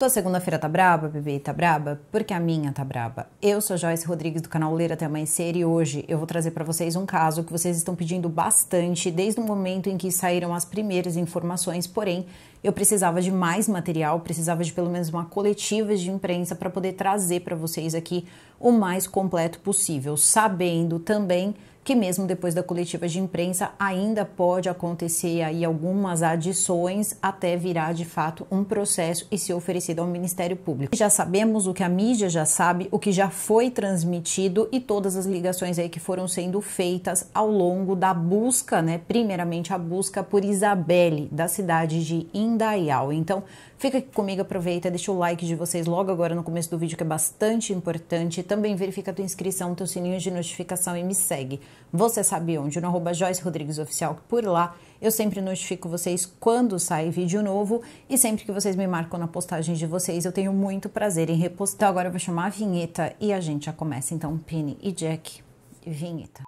Tua segunda-feira tá braba, bebê, tá braba? Porque a minha tá braba. Eu sou Joyce Rodrigues do canal Ler Até Amanhecer e hoje eu vou trazer para vocês um caso que vocês estão pedindo bastante desde o momento em que saíram as primeiras informações, porém eu precisava de mais material, precisava de pelo menos uma coletiva de imprensa para poder trazer para vocês aqui o mais completo possível, sabendo também que mesmo depois da coletiva de imprensa ainda pode acontecer aí algumas adições até virar de fato um processo e ser oferecido ao Ministério Público. Já sabemos o que a mídia já sabe, o que já foi transmitido e todas as ligações aí que foram sendo feitas ao longo da busca, né? Primeiramente a busca por Isabelle da cidade de Indaial. Então, Fica aqui comigo, aproveita, deixa o like de vocês logo agora no começo do vídeo, que é bastante importante. Também verifica a tua inscrição, teu sininho de notificação e me segue. Você sabe onde? No arroba Joyce Rodrigues Oficial, por lá eu sempre notifico vocês quando sai vídeo novo e sempre que vocês me marcam na postagem de vocês, eu tenho muito prazer em repostar. Então, agora eu vou chamar a vinheta e a gente já começa então Penny e Jack. Vinheta.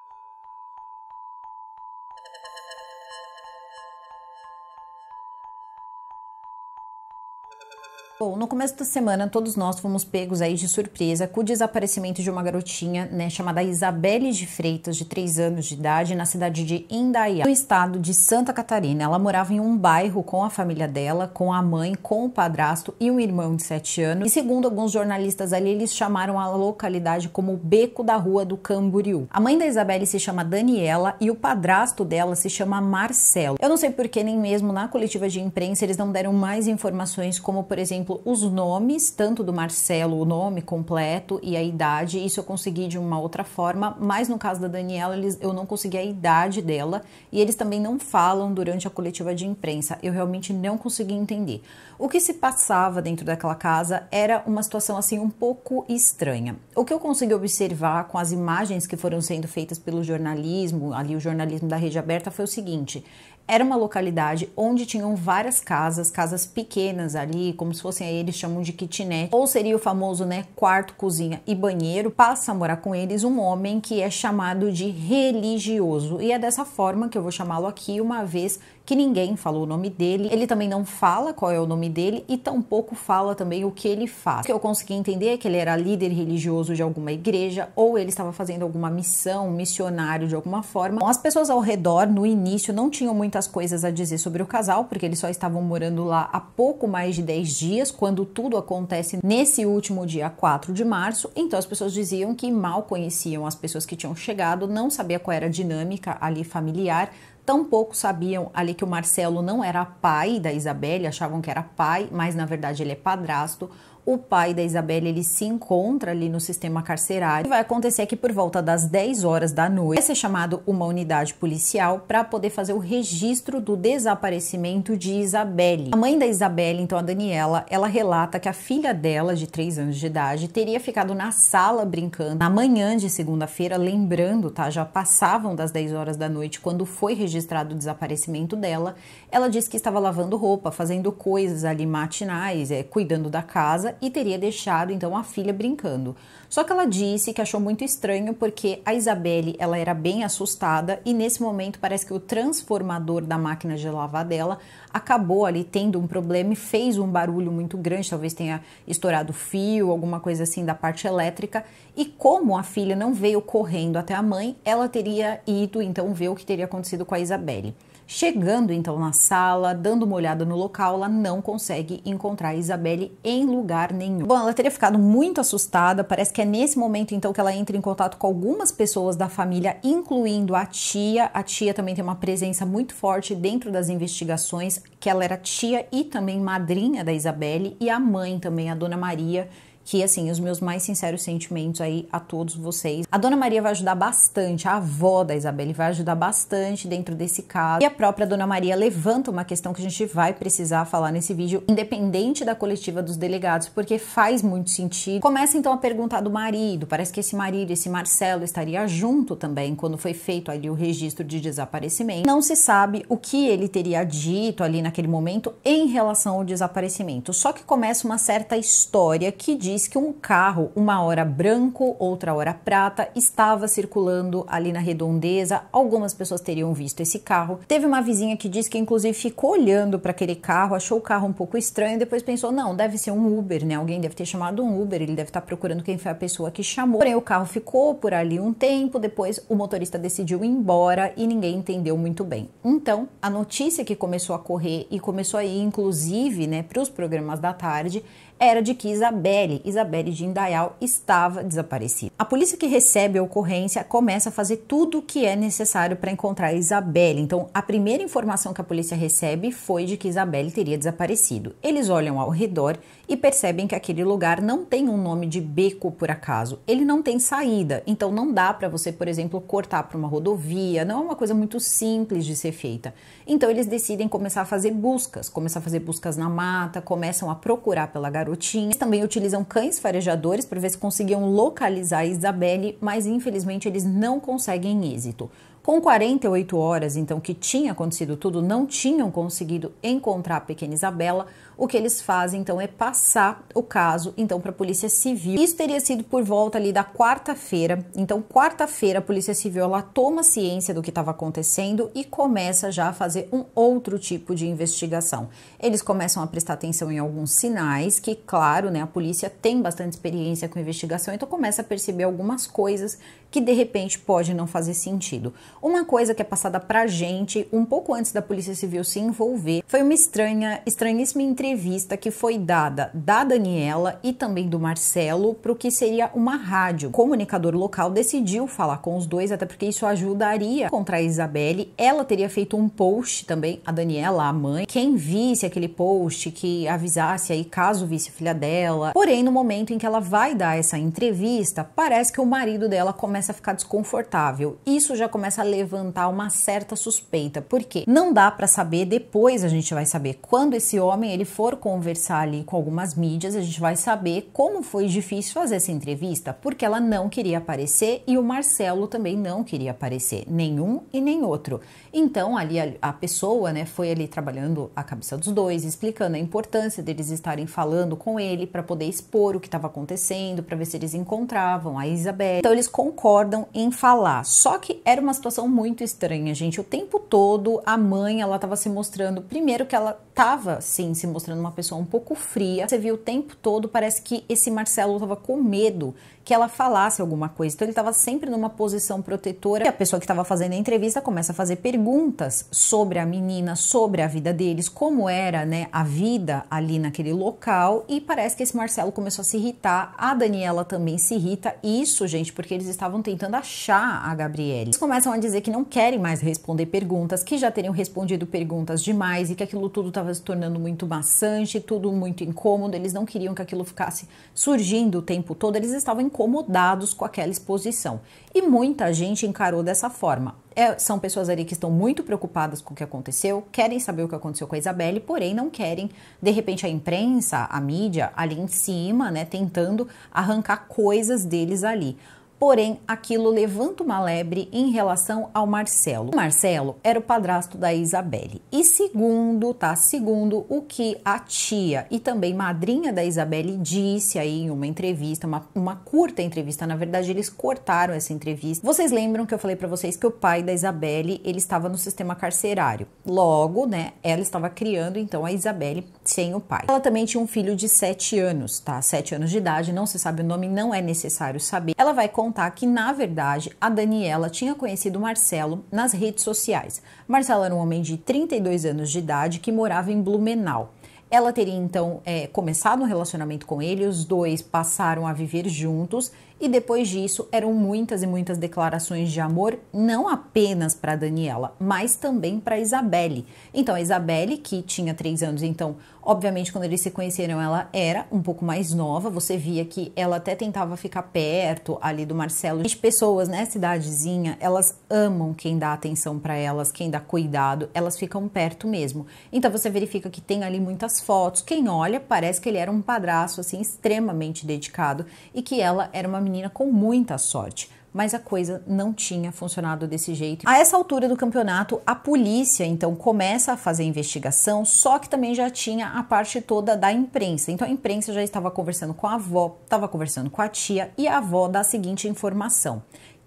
Bom, no começo da semana, todos nós fomos pegos aí de surpresa com o desaparecimento de uma garotinha, né, chamada Isabelle de Freitas, de 3 anos de idade, na cidade de Indaiá, no estado de Santa Catarina. Ela morava em um bairro com a família dela, com a mãe, com o padrasto e um irmão de 7 anos. E segundo alguns jornalistas ali, eles chamaram a localidade como Beco da Rua do Camboriú. A mãe da Isabelle se chama Daniela e o padrasto dela se chama Marcelo. Eu não sei porque nem mesmo na coletiva de imprensa eles não deram mais informações como, por exemplo, exemplo, os nomes, tanto do Marcelo, o nome completo e a idade, isso eu consegui de uma outra forma, mas no caso da Daniela, eles, eu não consegui a idade dela e eles também não falam durante a coletiva de imprensa. Eu realmente não consegui entender. O que se passava dentro daquela casa era uma situação assim um pouco estranha. O que eu consegui observar com as imagens que foram sendo feitas pelo jornalismo, ali o jornalismo da rede aberta, foi o seguinte: era uma localidade onde tinham várias casas, casas pequenas ali, como se fossem aí eles chamam de kitnet, ou seria o famoso, né, quarto, cozinha e banheiro. Passa a morar com eles um homem que é chamado de religioso e é dessa forma que eu vou chamá-lo aqui, uma vez que ninguém falou o nome dele, ele também não fala qual é o nome dele e tampouco fala também o que ele faz. O que eu consegui entender é que ele era líder religioso de alguma igreja ou ele estava fazendo alguma missão, missionário de alguma forma. Bom, as pessoas ao redor no início não tinham muitas coisas a dizer sobre o casal, porque eles só estavam morando lá há pouco mais de 10 dias, quando tudo acontece nesse último dia 4 de março. Então as pessoas diziam que mal conheciam as pessoas que tinham chegado, não sabia qual era a dinâmica ali familiar, Tão pouco sabiam ali que o Marcelo não era pai da Isabelle, achavam que era pai, mas na verdade ele é padrasto o pai da Isabelle ele se encontra ali no sistema carcerário. O que vai acontecer é que por volta das 10 horas da noite vai ser chamado uma unidade policial para poder fazer o registro do desaparecimento de Isabelle. A mãe da Isabelle, então a Daniela, ela relata que a filha dela, de 3 anos de idade, teria ficado na sala brincando na manhã de segunda-feira, lembrando, tá? Já passavam das 10 horas da noite quando foi registrado o desaparecimento dela. Ela disse que estava lavando roupa, fazendo coisas ali matinais, é, cuidando da casa casa e teria deixado então a filha brincando. Só que ela disse que achou muito estranho porque a Isabelle ela era bem assustada e nesse momento parece que o transformador da máquina de lavar dela acabou ali tendo um problema e fez um barulho muito grande, talvez tenha estourado fio, alguma coisa assim da parte elétrica. E como a filha não veio correndo até a mãe, ela teria ido então ver o que teria acontecido com a Isabelle. Chegando então na sala, dando uma olhada no local, ela não consegue encontrar Isabelle em lugar nenhum. Bom, ela teria ficado muito assustada, parece que é nesse momento então que ela entra em contato com algumas pessoas da família, incluindo a tia. A tia também tem uma presença muito forte dentro das investigações, que ela era tia e também madrinha da Isabelle e a mãe também, a dona Maria, que assim, os meus mais sinceros sentimentos aí a todos vocês. A Dona Maria vai ajudar bastante, a avó da Isabelle vai ajudar bastante dentro desse caso. E a própria Dona Maria levanta uma questão que a gente vai precisar falar nesse vídeo, independente da coletiva dos delegados, porque faz muito sentido. Começa então a perguntar do marido, parece que esse marido, esse Marcelo estaria junto também quando foi feito ali o registro de desaparecimento. Não se sabe o que ele teria dito ali naquele momento em relação ao desaparecimento. Só que começa uma certa história que diz que um carro, uma hora branco, outra hora prata, estava circulando ali na redondeza. Algumas pessoas teriam visto esse carro. Teve uma vizinha que disse que, inclusive, ficou olhando para aquele carro, achou o carro um pouco estranho, depois pensou: não, deve ser um Uber, né? Alguém deve ter chamado um Uber, ele deve estar tá procurando quem foi a pessoa que chamou. Porém, o carro ficou por ali um tempo, depois o motorista decidiu ir embora e ninguém entendeu muito bem. Então, a notícia que começou a correr e começou a ir, inclusive, né, para os programas da tarde, era de que Isabelle, Isabelle de Indaial, estava desaparecida. A polícia que recebe a ocorrência começa a fazer tudo o que é necessário para encontrar Isabelle. Então, a primeira informação que a polícia recebe foi de que Isabelle teria desaparecido. Eles olham ao redor e percebem que aquele lugar não tem um nome de beco por acaso. Ele não tem saída, então não dá para você, por exemplo, cortar para uma rodovia, não é uma coisa muito simples de ser feita. Então eles decidem começar a fazer buscas, começar a fazer buscas na mata, começam a procurar pela garota garotinha. Eles também utilizam cães farejadores para ver se conseguiam localizar Isabelle, mas infelizmente eles não conseguem êxito. Com 48 horas, então, que tinha acontecido tudo, não tinham conseguido encontrar a pequena Isabela, o que eles fazem então é passar o caso então para a Polícia Civil. Isso teria sido por volta ali da quarta-feira. Então, quarta-feira a Polícia Civil ela toma ciência do que estava acontecendo e começa já a fazer um outro tipo de investigação. Eles começam a prestar atenção em alguns sinais que, claro, né, a polícia tem bastante experiência com investigação, então começa a perceber algumas coisas que de repente pode não fazer sentido. Uma coisa que é passada pra gente um pouco antes da Polícia Civil se envolver foi uma estranha, estranhíssima entre entrevista que foi dada da Daniela e também do Marcelo para o que seria uma rádio. O comunicador local decidiu falar com os dois, até porque isso ajudaria contra a Isabelle. Ela teria feito um post também, a Daniela, a mãe. Quem visse aquele post que avisasse aí caso visse filha dela. Porém, no momento em que ela vai dar essa entrevista, parece que o marido dela começa a ficar desconfortável. Isso já começa a levantar uma certa suspeita, porque não dá para saber depois a gente vai saber quando esse homem ele foi for conversar ali com algumas mídias, a gente vai saber como foi difícil fazer essa entrevista, porque ela não queria aparecer e o Marcelo também não queria aparecer, nenhum e nem outro. Então, ali a, a pessoa, né, foi ali trabalhando a cabeça dos dois, explicando a importância deles estarem falando com ele para poder expor o que estava acontecendo, para ver se eles encontravam a Isabel. Então, eles concordam em falar. Só que era uma situação muito estranha, gente. O tempo todo a mãe, ela estava se mostrando primeiro que ela estava, sim, se mostrando uma pessoa um pouco fria. Você viu o tempo todo, parece que esse Marcelo estava com medo que ela falasse alguma coisa. Então ele estava sempre numa posição protetora. E a pessoa que estava fazendo a entrevista começa a fazer perguntas sobre a menina, sobre a vida deles, como era, né, a vida ali naquele local e parece que esse Marcelo começou a se irritar, a Daniela também se irrita. Isso, gente, porque eles estavam tentando achar a Gabriele. Eles começam a dizer que não querem mais responder perguntas, que já teriam respondido perguntas demais e que aquilo tudo estava se tornando muito maçante, tudo muito incômodo. Eles não queriam que aquilo ficasse surgindo o tempo todo. Eles estavam incomodados com aquela exposição. E muita gente encarou dessa forma. É, são pessoas ali que estão muito preocupadas com o que aconteceu, querem saber o que aconteceu com a Isabelle, porém não querem, de repente, a imprensa, a mídia ali em cima, né, tentando arrancar coisas deles ali porém aquilo levanta uma lebre em relação ao Marcelo. O Marcelo era o padrasto da Isabelle. E segundo, tá? Segundo o que a tia e também madrinha da Isabelle disse aí em uma entrevista, uma, uma curta entrevista, na verdade eles cortaram essa entrevista. Vocês lembram que eu falei para vocês que o pai da Isabelle, ele estava no sistema carcerário. Logo, né, ela estava criando então a Isabelle sem o pai. Ela também tinha um filho de 7 anos, tá? 7 anos de idade, não se sabe o nome, não é necessário saber. Ela vai contar contar que, na verdade, a Daniela tinha conhecido Marcelo nas redes sociais. Marcelo era um homem de 32 anos de idade que morava em Blumenau. Ela teria então é, começado um relacionamento com ele, os dois passaram a viver juntos e depois disso, eram muitas e muitas declarações de amor, não apenas para Daniela, mas também para Isabelle. Então, a Isabelle, que tinha três anos, então, obviamente, quando eles se conheceram, ela era um pouco mais nova. Você via que ela até tentava ficar perto ali do Marcelo. As pessoas, né, cidadezinha, elas amam quem dá atenção para elas, quem dá cuidado, elas ficam perto mesmo. Então, você verifica que tem ali muitas fotos. Quem olha, parece que ele era um padraço, assim, extremamente dedicado e que ela era uma menina menina com muita sorte mas a coisa não tinha funcionado desse jeito. A essa altura do campeonato, a polícia então começa a fazer a investigação, só que também já tinha a parte toda da imprensa. Então a imprensa já estava conversando com a avó, estava conversando com a tia e a avó dá a seguinte informação: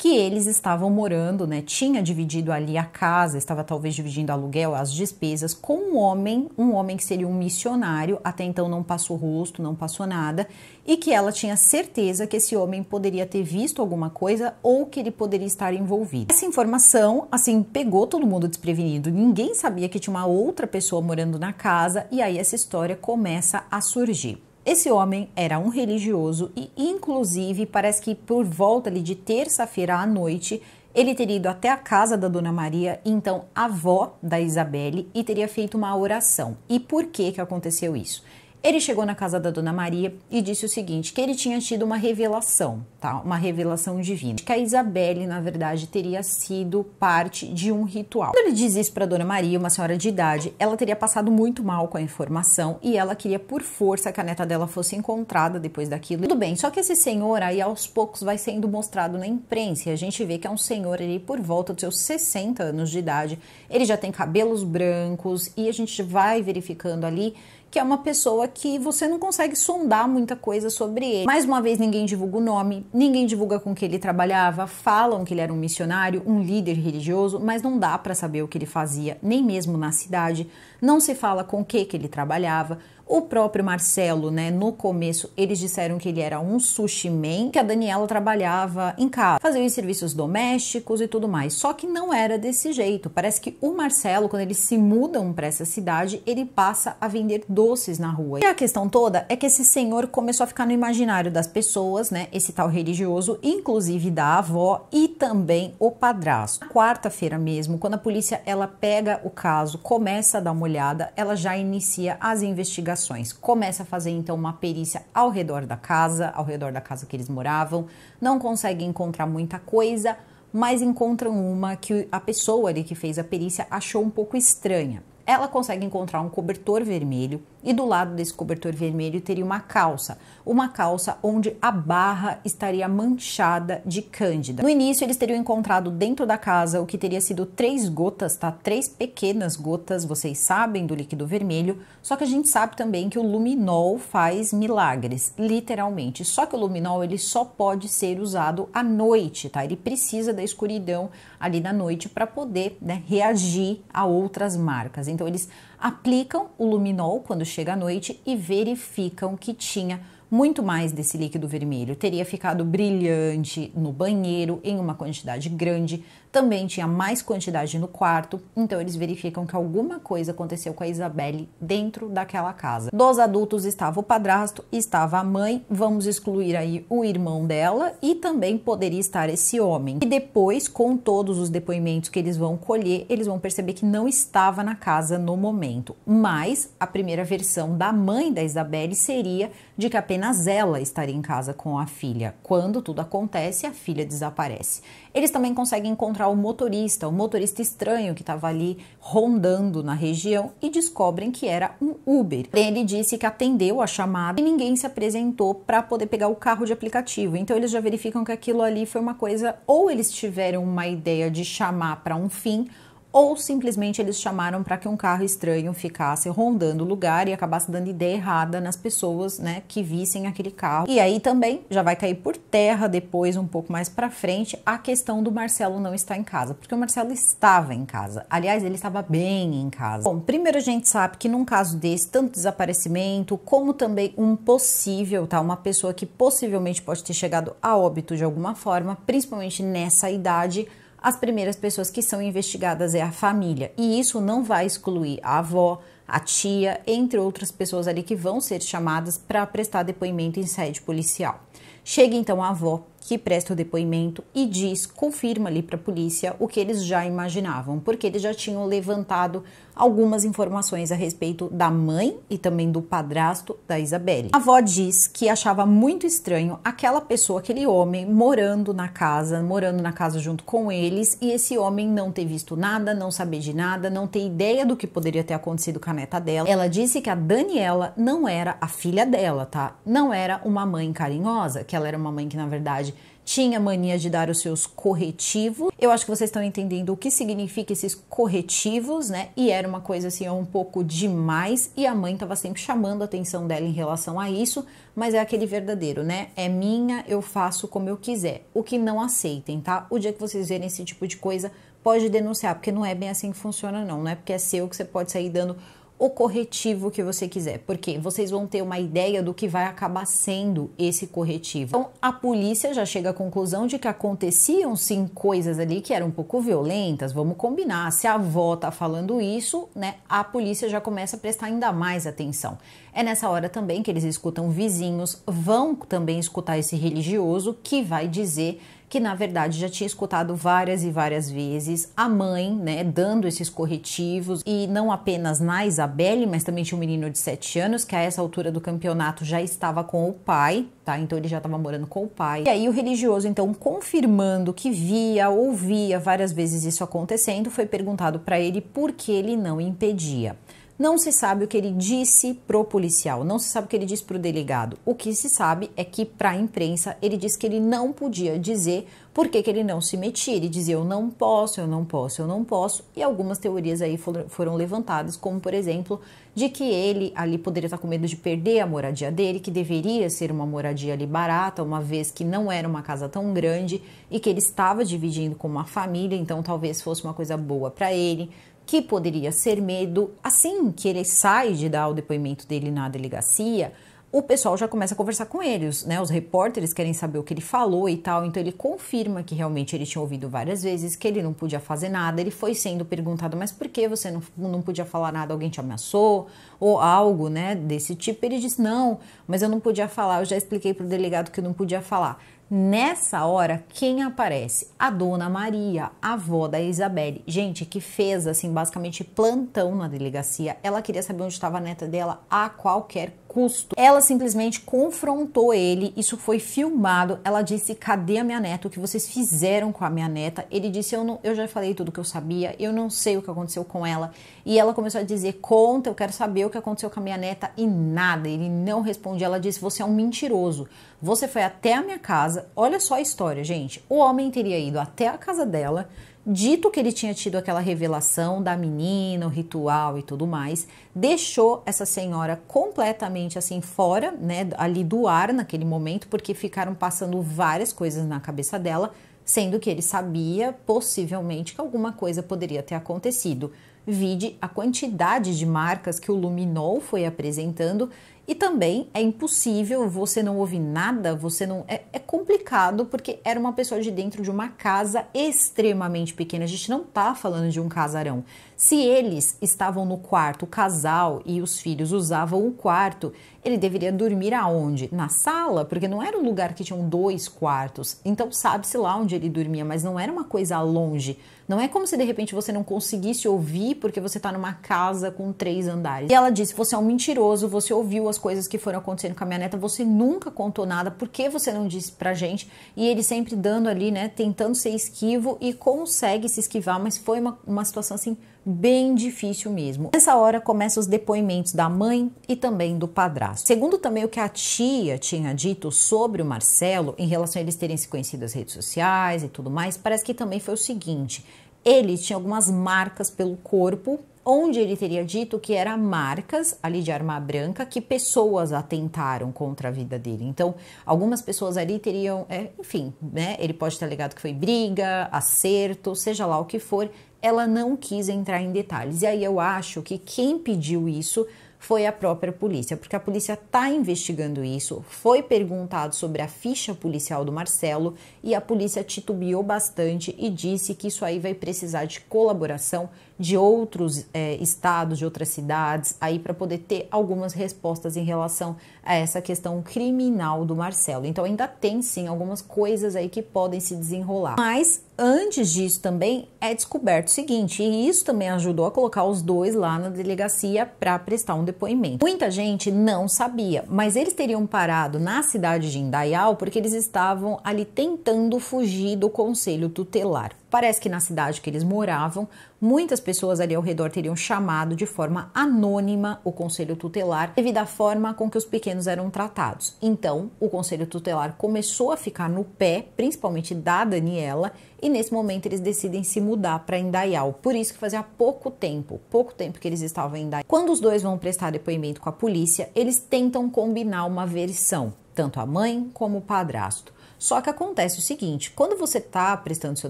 que eles estavam morando, né? Tinha dividido ali a casa, estava talvez dividindo aluguel, as despesas com um homem, um homem que seria um missionário, até então não passou rosto, não passou nada, e que ela tinha certeza que esse homem poderia ter visto alguma coisa ou que ele poderia estar envolvido. Essa informação, assim, pegou todo mundo desprevenido. Ninguém sabia que tinha uma outra pessoa morando na casa e aí essa história começa a surgir. Esse homem era um religioso e, inclusive, parece que por volta de terça-feira à noite, ele teria ido até a casa da Dona Maria, então avó da Isabelle, e teria feito uma oração. E por que, que aconteceu isso? Ele chegou na casa da Dona Maria e disse o seguinte: que ele tinha tido uma revelação, tá? Uma revelação divina. Que a Isabelle, na verdade, teria sido parte de um ritual. Quando ele diz isso para Dona Maria, uma senhora de idade, ela teria passado muito mal com a informação e ela queria, por força, que a neta dela fosse encontrada depois daquilo. Tudo bem, só que esse senhor aí aos poucos vai sendo mostrado na imprensa e a gente vê que é um senhor ali por volta dos seus 60 anos de idade. Ele já tem cabelos brancos e a gente vai verificando ali que é uma pessoa que você não consegue sondar muita coisa sobre ele. Mais uma vez, ninguém divulga o nome, ninguém divulga com que ele trabalhava, falam que ele era um missionário, um líder religioso, mas não dá para saber o que ele fazia, nem mesmo na cidade. Não se fala com o que, que ele trabalhava. O próprio Marcelo, né, no começo, eles disseram que ele era um sushi man, que a Daniela trabalhava em casa, fazia os serviços domésticos e tudo mais. Só que não era desse jeito. Parece que o Marcelo, quando eles se mudam para essa cidade, ele passa a vender doces na rua. E a questão toda é que esse senhor começou a ficar no imaginário das pessoas, né, esse tal religioso, inclusive da avó e também o padrasto. Quarta-feira mesmo, quando a polícia ela pega o caso, começa a dar uma olhada, ela já inicia as investigações alterações. Começa a fazer então uma perícia ao redor da casa, ao redor da casa que eles moravam, não consegue encontrar muita coisa, mas encontram uma que a pessoa ali que fez a perícia achou um pouco estranha ela consegue encontrar um cobertor vermelho e do lado desse cobertor vermelho teria uma calça, uma calça onde a barra estaria manchada de cândida. No início eles teriam encontrado dentro da casa o que teria sido três gotas, tá? Três pequenas gotas, vocês sabem do líquido vermelho, só que a gente sabe também que o luminol faz milagres, literalmente. Só que o luminol ele só pode ser usado à noite, tá? Ele precisa da escuridão ali na noite para poder, né, reagir a outras marcas. Então eles aplicam o luminol quando chega à noite e verificam que tinha muito mais desse líquido vermelho. Teria ficado brilhante no banheiro em uma quantidade grande, também tinha mais quantidade no quarto, então eles verificam que alguma coisa aconteceu com a Isabelle dentro daquela casa. Dos adultos estava o padrasto, estava a mãe, vamos excluir aí o irmão dela e também poderia estar esse homem. E depois, com todos os depoimentos que eles vão colher, eles vão perceber que não estava na casa no momento, mas a primeira versão da mãe da Isabelle seria de que apenas ela estaria em casa com a filha. Quando tudo acontece, a filha desaparece. Eles também conseguem encontrar o motorista, o motorista estranho que estava ali rondando na região e descobrem que era um Uber. Ele disse que atendeu a chamada e ninguém se apresentou para poder pegar o carro de aplicativo. Então eles já verificam que aquilo ali foi uma coisa ou eles tiveram uma ideia de chamar para um fim ou simplesmente eles chamaram para que um carro estranho ficasse rondando o lugar e acabasse dando ideia errada nas pessoas, né, que vissem aquele carro. E aí também já vai cair por terra depois um pouco mais para frente a questão do Marcelo não estar em casa, porque o Marcelo estava em casa. Aliás, ele estava bem em casa. Bom, primeiro a gente sabe que num caso desse, tanto desaparecimento como também um possível, tá, uma pessoa que possivelmente pode ter chegado a óbito de alguma forma, principalmente nessa idade, as primeiras pessoas que são investigadas é a família, e isso não vai excluir a avó, a tia, entre outras pessoas ali que vão ser chamadas para prestar depoimento em sede policial. Chega então a avó, que presta o depoimento e diz, confirma ali para a polícia o que eles já imaginavam, porque eles já tinham levantado algumas informações a respeito da mãe e também do padrasto da Isabelle. A avó diz que achava muito estranho aquela pessoa, aquele homem, morando na casa, morando na casa junto com eles, e esse homem não ter visto nada, não saber de nada, não ter ideia do que poderia ter acontecido com a neta dela. Ela disse que a Daniela não era a filha dela, tá? Não era uma mãe carinhosa, que ela era uma mãe que, na verdade, tinha mania de dar os seus corretivos. Eu acho que vocês estão entendendo o que significa esses corretivos, né? E era uma coisa assim, um pouco demais. E a mãe estava sempre chamando a atenção dela em relação a isso, mas é aquele verdadeiro, né? É minha, eu faço como eu quiser. O que não aceitem, tá? O dia que vocês verem esse tipo de coisa, pode denunciar, porque não é bem assim que funciona, não. Não é porque é seu que você pode sair dando o corretivo que você quiser, porque vocês vão ter uma ideia do que vai acabar sendo esse corretivo. Então, a polícia já chega à conclusão de que aconteciam sim coisas ali que eram um pouco violentas, vamos combinar. Se a avó tá falando isso, né, a polícia já começa a prestar ainda mais atenção. É nessa hora também que eles escutam vizinhos, vão também escutar esse religioso que vai dizer que na verdade já tinha escutado várias e várias vezes a mãe, né, dando esses corretivos e não apenas na Isabelle, mas também tinha um menino de 7 anos que a essa altura do campeonato já estava com o pai, tá? Então ele já estava morando com o pai. E aí o religioso então confirmando que via, ouvia várias vezes isso acontecendo, foi perguntado para ele por que ele não impedia. Não se sabe o que ele disse pro policial, não se sabe o que ele disse pro delegado. O que se sabe é que para a imprensa ele disse que ele não podia dizer por que, que ele não se metia. Ele dizia eu não posso, eu não posso, eu não posso. E algumas teorias aí foram levantadas, como por exemplo, de que ele ali poderia estar com medo de perder a moradia dele, que deveria ser uma moradia ali barata, uma vez que não era uma casa tão grande e que ele estava dividindo com uma família, então talvez fosse uma coisa boa para ele que poderia ser medo, assim que ele sai de dar o depoimento dele na delegacia, o pessoal já começa a conversar com eles, né, os repórteres querem saber o que ele falou e tal, então ele confirma que realmente ele tinha ouvido várias vezes, que ele não podia fazer nada, ele foi sendo perguntado, mas por que você não, não podia falar nada, alguém te ameaçou, ou algo, né, desse tipo, ele disse, não, mas eu não podia falar, eu já expliquei para o delegado que eu não podia falar. Nessa hora, quem aparece? A dona Maria, a avó da Isabelle. Gente, que fez, assim, basicamente plantão na delegacia. Ela queria saber onde estava a neta dela a qualquer custo. Ela simplesmente confrontou ele, isso foi filmado. Ela disse: Cadê a minha neta? O que vocês fizeram com a minha neta? Ele disse: Eu, não, eu já falei tudo que eu sabia, eu não sei o que aconteceu com ela. E ela começou a dizer: Conta, eu quero saber o que aconteceu com a minha neta. E nada, ele não responde. Ela disse: Você é um mentiroso. Você foi até a minha casa. Olha só a história, gente. O homem teria ido até a casa dela dito que ele tinha tido aquela revelação da menina, o ritual e tudo mais, deixou essa senhora completamente assim fora, né, ali do ar naquele momento, porque ficaram passando várias coisas na cabeça dela, sendo que ele sabia possivelmente que alguma coisa poderia ter acontecido. Vide a quantidade de marcas que o Luminol foi apresentando e também é impossível, você não ouvir nada, você não. É, é, complicado porque era uma pessoa de dentro de uma casa extremamente pequena. A gente não tá falando de um casarão. Se eles estavam no quarto, o casal e os filhos usavam o quarto, ele deveria dormir aonde? Na sala, porque não era um lugar que tinham dois quartos. Então sabe-se lá onde ele dormia, mas não era uma coisa longe. Não é como se de repente você não conseguisse ouvir porque você está numa casa com três andares. E ela disse: Você é um mentiroso, você ouviu as coisas que foram acontecendo com a minha neta, você nunca contou nada, por que você não disse pra gente? E ele sempre dando ali, né, tentando ser esquivo e consegue se esquivar, mas foi uma, uma situação assim bem difícil mesmo. Nessa hora começam os depoimentos da mãe e também do padrasto. Segundo também o que a tia tinha dito sobre o Marcelo em relação a eles terem se conhecido nas redes sociais e tudo mais, parece que também foi o seguinte: ele tinha algumas marcas pelo corpo onde ele teria dito que era marcas ali de arma branca que pessoas atentaram contra a vida dele. Então, algumas pessoas ali teriam, é, enfim, né, ele pode ter alegado que foi briga, acerto, seja lá o que for, ela não quis entrar em detalhes. E aí eu acho que quem pediu isso foi a própria polícia, porque a polícia está investigando isso. Foi perguntado sobre a ficha policial do Marcelo e a polícia titubeou bastante e disse que isso aí vai precisar de colaboração de outros é, estados, de outras cidades, aí para poder ter algumas respostas em relação a essa questão criminal do Marcelo. Então ainda tem sim algumas coisas aí que podem se desenrolar. Mas antes disso também é descoberto o seguinte, e isso também ajudou a colocar os dois lá na delegacia para prestar um depoimento. Muita gente não sabia, mas eles teriam parado na cidade de Indaial porque eles estavam ali tentando fugir do conselho tutelar. Parece que na cidade que eles moravam, muitas pessoas ali ao redor teriam chamado de forma anônima o conselho tutelar devido à forma com que os pequenos eram tratados. Então, o conselho tutelar começou a ficar no pé, principalmente da Daniela, e nesse momento eles decidem se mudar para Indaial. Por isso que fazia pouco tempo, pouco tempo que eles estavam em Indaial. Quando os dois vão prestar depoimento com a polícia, eles tentam combinar uma versão, tanto a mãe como o padrasto. Só que acontece o seguinte: quando você está prestando seu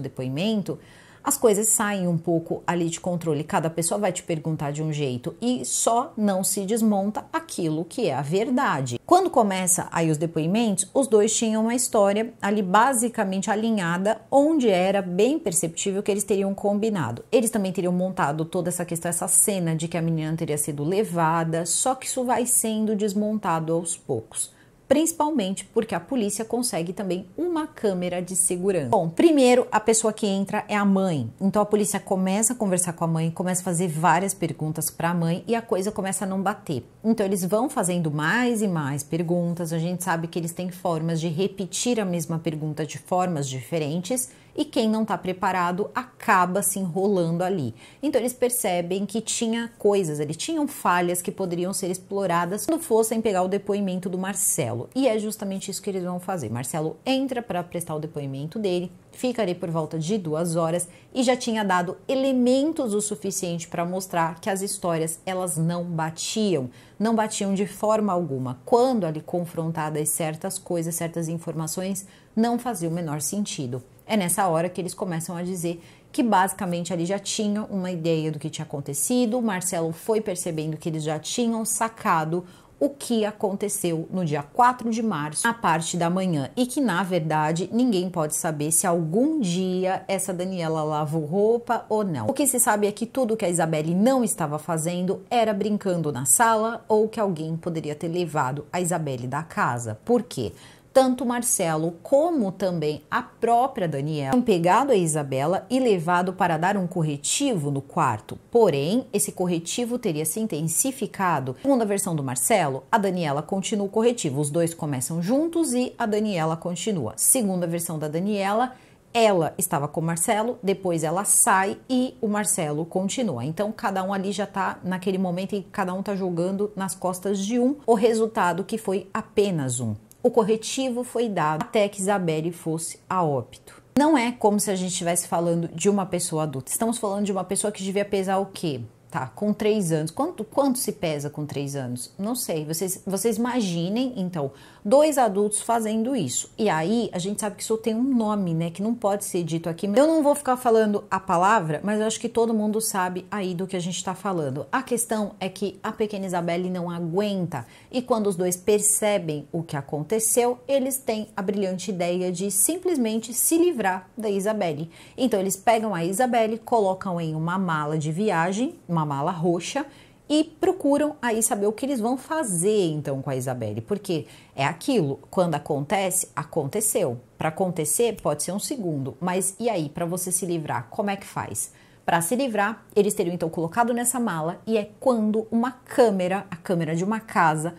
depoimento, as coisas saem um pouco ali de controle. Cada pessoa vai te perguntar de um jeito e só não se desmonta aquilo que é a verdade. Quando começa aí os depoimentos, os dois tinham uma história ali basicamente alinhada, onde era bem perceptível que eles teriam combinado. Eles também teriam montado toda essa questão, essa cena de que a menina teria sido levada, só que isso vai sendo desmontado aos poucos principalmente porque a polícia consegue também uma câmera de segurança. Bom, primeiro a pessoa que entra é a mãe. Então a polícia começa a conversar com a mãe, começa a fazer várias perguntas para a mãe e a coisa começa a não bater. Então eles vão fazendo mais e mais perguntas. A gente sabe que eles têm formas de repetir a mesma pergunta de formas diferentes e quem não está preparado acaba se enrolando ali. Então eles percebem que tinha coisas, eles tinham falhas que poderiam ser exploradas quando fossem pegar o depoimento do Marcelo. E é justamente isso que eles vão fazer. Marcelo entra para prestar o depoimento dele, fica ali por volta de duas horas e já tinha dado elementos o suficiente para mostrar que as histórias elas não batiam, não batiam de forma alguma. Quando ali confrontadas certas coisas, certas informações, não fazia o menor sentido. É nessa hora que eles começam a dizer que basicamente ali já tinham uma ideia do que tinha acontecido. O Marcelo foi percebendo que eles já tinham sacado o que aconteceu no dia 4 de março, na parte da manhã, e que na verdade ninguém pode saber se algum dia essa Daniela lavou roupa ou não. O que se sabe é que tudo que a Isabelle não estava fazendo era brincando na sala ou que alguém poderia ter levado a Isabelle da casa. Por quê? tanto Marcelo como também a própria Daniela tinham pegado a Isabela e levado para dar um corretivo no quarto. Porém, esse corretivo teria se intensificado. Segundo a versão do Marcelo, a Daniela continua o corretivo. Os dois começam juntos e a Daniela continua. Segundo a versão da Daniela, ela estava com o Marcelo, depois ela sai e o Marcelo continua. Então cada um ali já está naquele momento e cada um está jogando nas costas de um o resultado que foi apenas um. O corretivo foi dado até que Isabelle fosse a óbito. Não é como se a gente estivesse falando de uma pessoa adulta. Estamos falando de uma pessoa que devia pesar o quê? Tá, com três anos. Quanto, quanto se pesa com três anos? Não sei. Vocês, vocês imaginem, então, dois adultos fazendo isso. E aí, a gente sabe que isso tem um nome, né? Que não pode ser dito aqui. Eu não vou ficar falando a palavra, mas eu acho que todo mundo sabe aí do que a gente está falando. A questão é que a pequena Isabelle não aguenta. E quando os dois percebem o que aconteceu, eles têm a brilhante ideia de simplesmente se livrar da Isabelle. Então, eles pegam a Isabelle, colocam em uma mala de viagem, uma uma mala roxa e procuram aí saber o que eles vão fazer então com a Isabelle, porque é aquilo, quando acontece, aconteceu. Para acontecer pode ser um segundo, mas e aí para você se livrar, como é que faz? Para se livrar, eles teriam então colocado nessa mala e é quando uma câmera, a câmera de uma casa,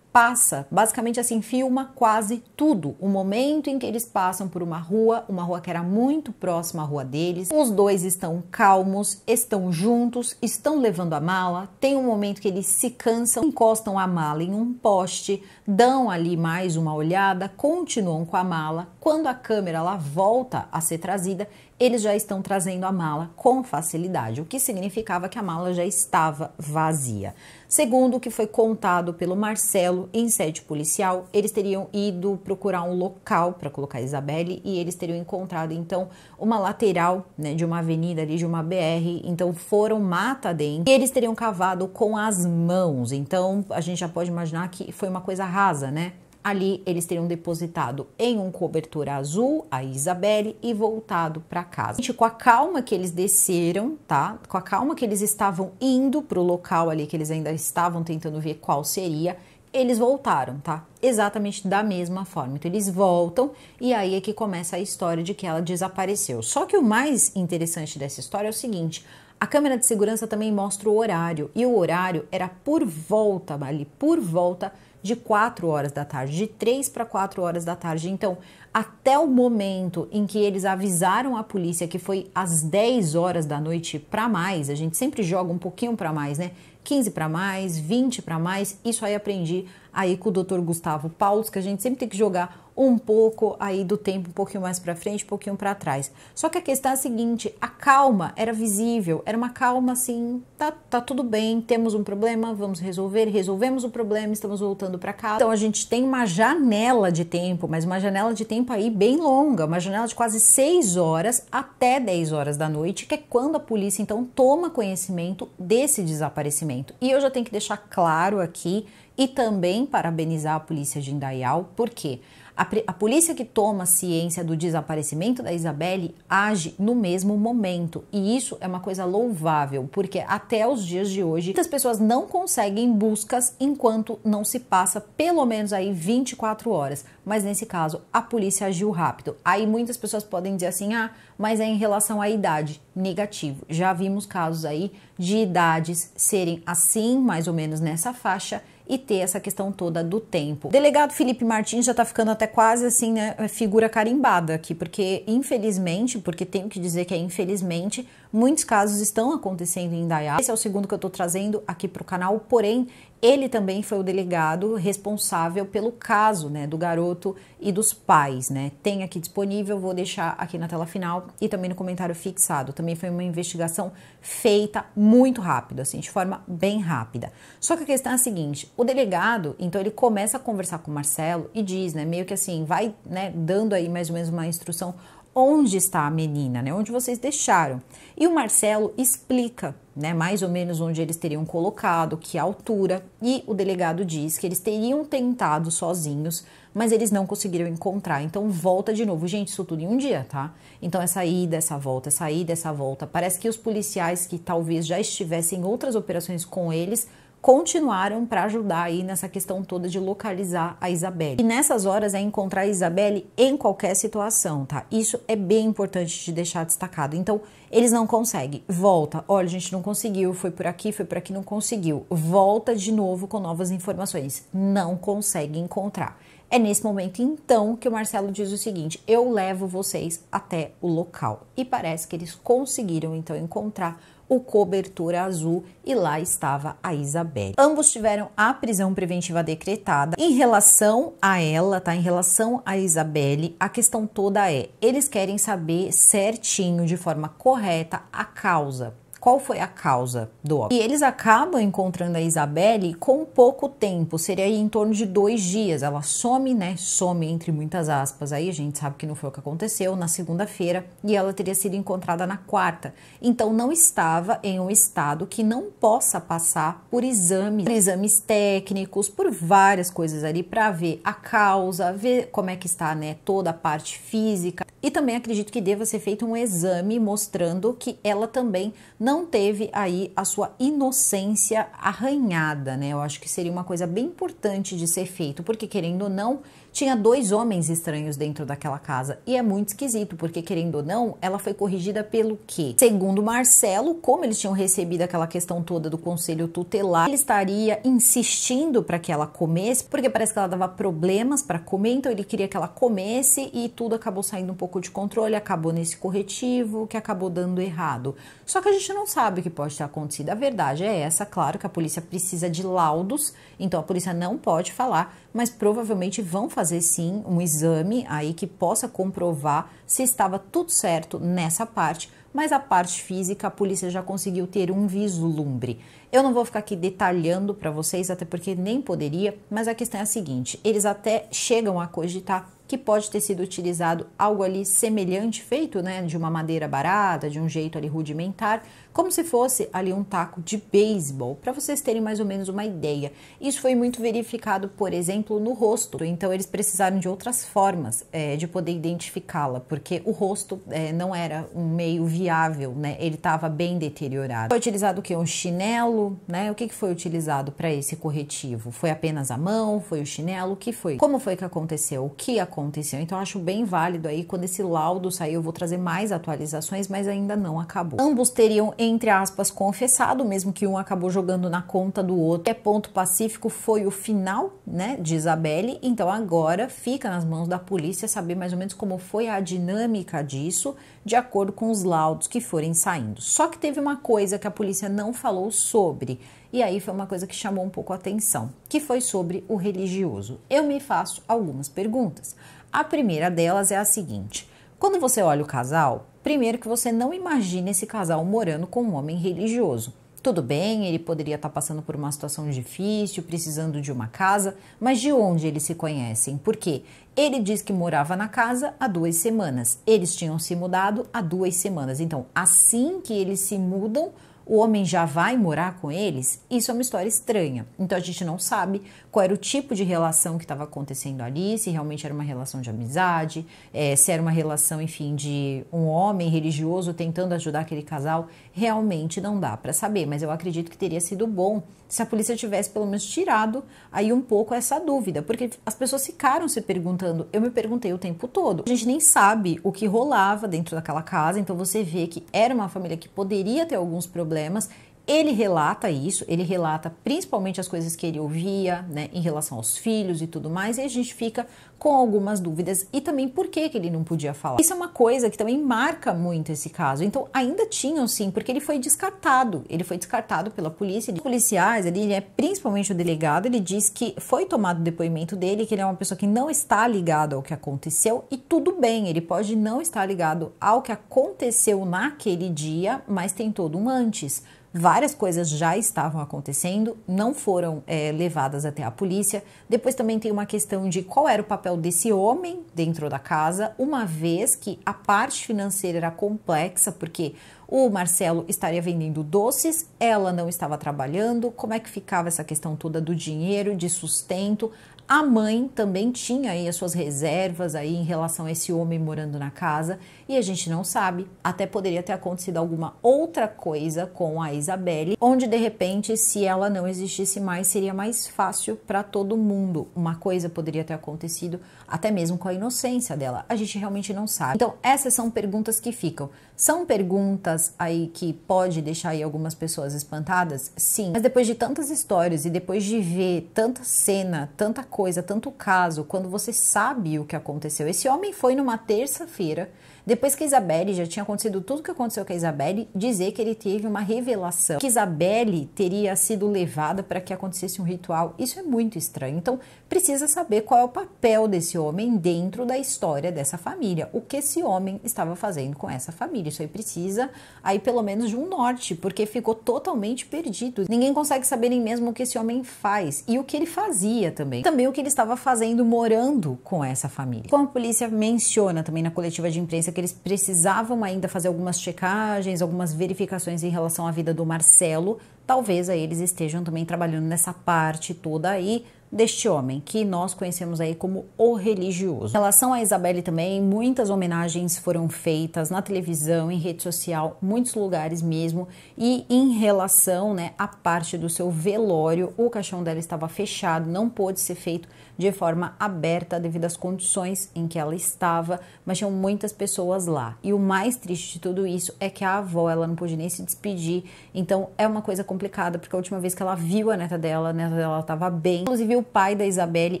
passa, basicamente assim, filma quase tudo. O momento em que eles passam por uma rua, uma rua que era muito próxima à rua deles. Os dois estão calmos, estão juntos, estão levando a mala. Tem um momento que eles se cansam, encostam a mala em um poste, dão ali mais uma olhada, continuam com a mala. Quando a câmera lá volta a ser trazida, eles já estão trazendo a mala com facilidade, o que significava que a mala já estava vazia. Segundo o que foi contado pelo Marcelo em sede policial, eles teriam ido procurar um local para colocar a Isabelle e eles teriam encontrado então uma lateral né, de uma avenida ali, de uma BR. Então foram mata dentro e eles teriam cavado com as mãos. Então a gente já pode imaginar que foi uma coisa rasa, né? ali eles teriam depositado em um cobertor azul a Isabelle e voltado para casa. Gente, com a calma que eles desceram, tá? Com a calma que eles estavam indo para o local ali que eles ainda estavam tentando ver qual seria, eles voltaram, tá? Exatamente da mesma forma. Então eles voltam e aí é que começa a história de que ela desapareceu. Só que o mais interessante dessa história é o seguinte: a câmera de segurança também mostra o horário e o horário era por volta, ali por volta de 4 horas da tarde, de 3 para 4 horas da tarde. Então, até o momento em que eles avisaram a polícia, que foi às 10 horas da noite para mais, a gente sempre joga um pouquinho para mais, né? 15 para mais, 20 para mais, isso aí aprendi aí com o Dr. Gustavo Paulos, que a gente sempre tem que jogar um pouco aí do tempo, um pouquinho mais para frente, um pouquinho para trás. Só que a questão é a seguinte, a calma era visível, era uma calma assim, tá, tá tudo bem, temos um problema, vamos resolver, resolvemos o problema, estamos voltando para casa. Então a gente tem uma janela de tempo, mas uma janela de tempo tempo aí bem longa, uma janela de quase 6 horas até 10 horas da noite, que é quando a polícia então toma conhecimento desse desaparecimento. E eu já tenho que deixar claro aqui e também parabenizar a polícia de Indaial, porque quê? A, a polícia que toma ciência do desaparecimento da Isabelle age no mesmo momento. E isso é uma coisa louvável, porque até os dias de hoje, muitas pessoas não conseguem buscas enquanto não se passa pelo menos aí 24 horas. Mas nesse caso, a polícia agiu rápido. Aí muitas pessoas podem dizer assim: ah, mas é em relação à idade. Negativo. Já vimos casos aí de idades serem assim, mais ou menos nessa faixa, e ter essa questão toda do tempo. O delegado Felipe Martins já tá ficando até quase assim, né, figura carimbada aqui, porque infelizmente, porque tenho que dizer que é infelizmente, muitos casos estão acontecendo em Indaiá. Esse é o segundo que eu tô trazendo aqui pro canal, porém, ele também foi o delegado responsável pelo caso né, do garoto e dos pais. Né? Tem aqui disponível, vou deixar aqui na tela final e também no comentário fixado. Também foi uma investigação feita muito rápido, assim, de forma bem rápida. Só que a questão é a seguinte: o delegado, então, ele começa a conversar com o Marcelo e diz, né, meio que assim, vai né, dando aí mais ou menos uma instrução onde está a menina, né? Onde vocês deixaram. E o Marcelo explica, né, mais ou menos onde eles teriam colocado, que altura, e o delegado diz que eles teriam tentado sozinhos, mas eles não conseguiram encontrar. Então volta de novo, gente, isso tudo em um dia, tá? Então essa ida, essa volta, essa ida, essa volta. Parece que os policiais que talvez já estivessem em outras operações com eles continuaram para ajudar aí nessa questão toda de localizar a Isabelle. E nessas horas é encontrar a Isabelle em qualquer situação, tá? Isso é bem importante de deixar destacado. Então, eles não conseguem. Volta. Olha, a gente não conseguiu, foi por aqui, foi por aqui, não conseguiu. Volta de novo com novas informações. Não consegue encontrar. É nesse momento então que o Marcelo diz o seguinte: eu levo vocês até o local. E parece que eles conseguiram então encontrar o cobertura azul e lá estava a Isabelle. Ambos tiveram a prisão preventiva decretada. Em relação a ela, tá? Em relação a Isabelle, a questão toda é: eles querem saber certinho, de forma correta, a causa qual foi a causa do óbito. E eles acabam encontrando a Isabelle com pouco tempo, seria em torno de dois dias. Ela some, né? Some entre muitas aspas aí, a gente sabe que não foi o que aconteceu, na segunda-feira, e ela teria sido encontrada na quarta. Então não estava em um estado que não possa passar por exames, por exames técnicos, por várias coisas ali para ver a causa, ver como é que está, né, toda a parte física. E também acredito que deva ser feito um exame mostrando que ela também não teve aí a sua inocência arranhada, né? Eu acho que seria uma coisa bem importante de ser feito, porque querendo ou não, tinha dois homens estranhos dentro daquela casa. E é muito esquisito, porque querendo ou não, ela foi corrigida pelo quê? Segundo Marcelo, como eles tinham recebido aquela questão toda do conselho tutelar, ele estaria insistindo para que ela comesse, porque parece que ela dava problemas para comer, então ele queria que ela comesse e tudo acabou saindo um pouco pouco de controle, acabou nesse corretivo que acabou dando errado. Só que a gente não sabe o que pode ter acontecido. A verdade é essa, claro que a polícia precisa de laudos, então a polícia não pode falar, mas provavelmente vão fazer sim um exame aí que possa comprovar se estava tudo certo nessa parte, mas a parte física a polícia já conseguiu ter um vislumbre. Eu não vou ficar aqui detalhando para vocês, até porque nem poderia, mas a questão é a seguinte: eles até chegam a cogitar que pode ter sido utilizado algo ali semelhante, feito né, de uma madeira barata, de um jeito ali rudimentar, como se fosse ali um taco de beisebol, para vocês terem mais ou menos uma ideia. Isso foi muito verificado, por exemplo, no rosto, então eles precisaram de outras formas é, de poder identificá-la, porque o rosto é, não era um meio viável, né? Ele estava bem deteriorado. Foi utilizado o que? Um chinelo, né? O que, que foi utilizado para esse corretivo? Foi apenas a mão? Foi o chinelo? O que foi? Como foi que aconteceu? O que aconteceu? Então acho bem válido aí quando esse laudo sair, eu vou trazer mais atualizações, mas ainda não acabou. Ambos teriam entre aspas, confessado, mesmo que um acabou jogando na conta do outro. É ponto pacífico, foi o final, né, de Isabelle. Então agora fica nas mãos da polícia saber mais ou menos como foi a dinâmica disso, de acordo com os laudos que forem saindo. Só que teve uma coisa que a polícia não falou sobre, e aí foi uma coisa que chamou um pouco a atenção, que foi sobre o religioso. Eu me faço algumas perguntas. A primeira delas é a seguinte: quando você olha o casal, Primeiro, que você não imagina esse casal morando com um homem religioso. Tudo bem, ele poderia estar tá passando por uma situação difícil, precisando de uma casa, mas de onde eles se conhecem? Porque ele diz que morava na casa há duas semanas, eles tinham se mudado há duas semanas. Então, assim que eles se mudam, o homem já vai morar com eles, isso é uma história estranha. Então a gente não sabe qual era o tipo de relação que estava acontecendo ali, se realmente era uma relação de amizade, é, se era uma relação, enfim, de um homem religioso tentando ajudar aquele casal. Realmente não dá para saber, mas eu acredito que teria sido bom se a polícia tivesse pelo menos tirado aí um pouco essa dúvida, porque as pessoas ficaram se perguntando, eu me perguntei o tempo todo. A gente nem sabe o que rolava dentro daquela casa, então você vê que era uma família que poderia ter alguns problemas problemas ele relata isso, ele relata principalmente as coisas que ele ouvia, né, em relação aos filhos e tudo mais, e a gente fica com algumas dúvidas e também por que, que ele não podia falar. Isso é uma coisa que também marca muito esse caso. Então, ainda tinham sim, porque ele foi descartado. Ele foi descartado pela polícia. Os policiais ali, é principalmente o delegado, ele diz que foi tomado o depoimento dele, que ele é uma pessoa que não está ligado ao que aconteceu e tudo bem, ele pode não estar ligado ao que aconteceu naquele dia, mas tem todo um antes. Várias coisas já estavam acontecendo, não foram é, levadas até a polícia. Depois também tem uma questão de qual era o papel desse homem dentro da casa, uma vez que a parte financeira era complexa, porque o Marcelo estaria vendendo doces, ela não estava trabalhando, como é que ficava essa questão toda do dinheiro, de sustento. A mãe também tinha aí as suas reservas aí em relação a esse homem morando na casa e a gente não sabe. Até poderia ter acontecido alguma outra coisa com a Isabelle, onde de repente, se ela não existisse mais, seria mais fácil para todo mundo. Uma coisa poderia ter acontecido, até mesmo com a inocência dela. A gente realmente não sabe. Então, essas são perguntas que ficam. São perguntas aí que pode deixar aí algumas pessoas espantadas? Sim. Mas depois de tantas histórias e depois de ver tanta cena, tanta coisa, tanto caso, quando você sabe o que aconteceu. Esse homem foi numa terça-feira depois que Isabelle já tinha acontecido tudo que aconteceu com a Isabelle, dizer que ele teve uma revelação, que Isabelle teria sido levada para que acontecesse um ritual, isso é muito estranho. Então, precisa saber qual é o papel desse homem dentro da história dessa família, o que esse homem estava fazendo com essa família. Isso aí precisa aí pelo menos de um norte, porque ficou totalmente perdido. Ninguém consegue saber nem mesmo o que esse homem faz e o que ele fazia também. Também o que ele estava fazendo morando com essa família. Como a polícia menciona também na coletiva de imprensa que que eles precisavam ainda fazer algumas checagens, algumas verificações em relação à vida do Marcelo. Talvez aí eles estejam também trabalhando nessa parte toda aí deste homem, que nós conhecemos aí como o religioso. Em relação a Isabelle também, muitas homenagens foram feitas na televisão, em rede social, muitos lugares mesmo, e em relação, né, à parte do seu velório, o caixão dela estava fechado, não pôde ser feito de forma aberta devido às condições em que ela estava, mas tinham muitas pessoas lá. E o mais triste de tudo isso é que a avó, ela não pôde nem se despedir, então é uma coisa complicada, porque a última vez que ela viu a neta dela, a neta dela estava bem. Inclusive o pai da Isabelle,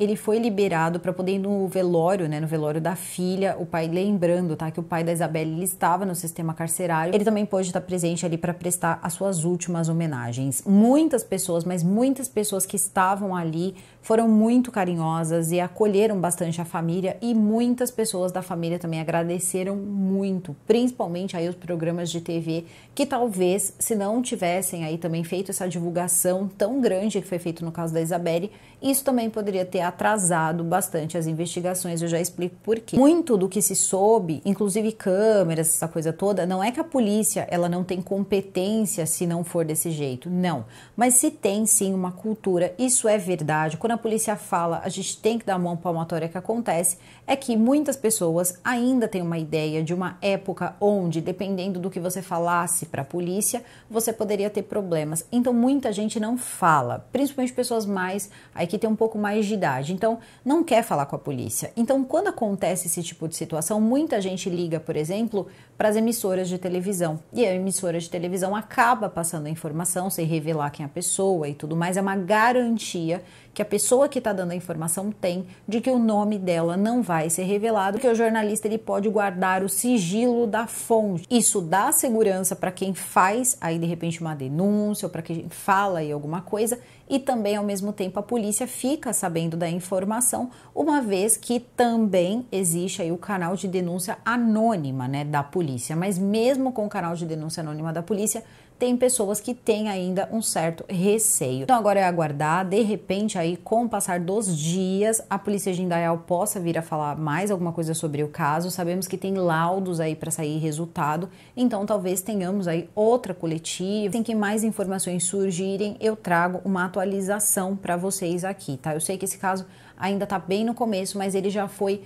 ele foi liberado para poder ir no velório, né, no velório da filha, o pai lembrando, tá, que o pai da Isabelle ele estava no sistema carcerário. Ele também pôde estar presente ali para prestar as suas últimas homenagens. Muitas pessoas, mas muitas pessoas que estavam ali foram muito carinhosas e acolheram bastante a família e muitas pessoas da família também agradeceram muito, principalmente aí os programas de TV que talvez se não tivessem aí também feito essa divulgação tão grande que foi feito no caso da Isabelle, isso também poderia ter atrasado bastante as investigações, eu já explico por quê. Muito do que se soube, inclusive câmeras, essa coisa toda, não é que a polícia ela não tem competência se não for desse jeito, não, mas se tem sim uma cultura, isso é verdade. Quando a polícia fala a gente tem que dar mão palmatória que acontece, é que muitas pessoas ainda têm uma ideia de uma época onde, dependendo do que você falasse para a polícia, você poderia ter problemas. Então muita gente não fala, principalmente pessoas mais aí que tem um pouco mais de idade. Então não quer falar com a polícia. Então quando acontece esse tipo de situação, muita gente liga, por exemplo, para as emissoras de televisão. E a emissora de televisão acaba passando a informação sem revelar quem é a pessoa e tudo mais. É uma garantia que a pessoa que está dando a informação tem de que o nome dela não vai ser revelado, que o jornalista ele pode guardar o sigilo da fonte. Isso dá segurança para quem faz aí de repente uma denúncia ou para quem fala aí alguma coisa e também ao mesmo tempo a polícia fica sabendo da informação, uma vez que também existe aí o canal de denúncia anônima, né, da polícia polícia, mas mesmo com o canal de denúncia anônima da polícia, tem pessoas que têm ainda um certo receio. Então agora é aguardar, de repente aí com o passar dos dias, a polícia de Indaial possa vir a falar mais alguma coisa sobre o caso. Sabemos que tem laudos aí para sair resultado, então talvez tenhamos aí outra coletiva. Tem que mais informações surgirem, eu trago uma atualização para vocês aqui, tá? Eu sei que esse caso ainda tá bem no começo, mas ele já foi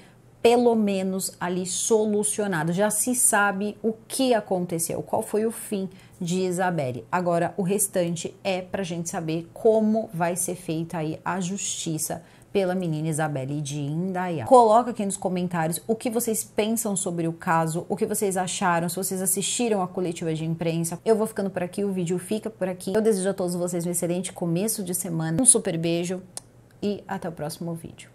pelo menos ali solucionado. Já se sabe o que aconteceu, qual foi o fim de Isabelle. Agora o restante é para a gente saber como vai ser feita aí a justiça pela menina Isabelle de Indaiá. Coloca aqui nos comentários o que vocês pensam sobre o caso, o que vocês acharam, se vocês assistiram a coletiva de imprensa. Eu vou ficando por aqui, o vídeo fica por aqui. Eu desejo a todos vocês um excelente começo de semana, um super beijo e até o próximo vídeo.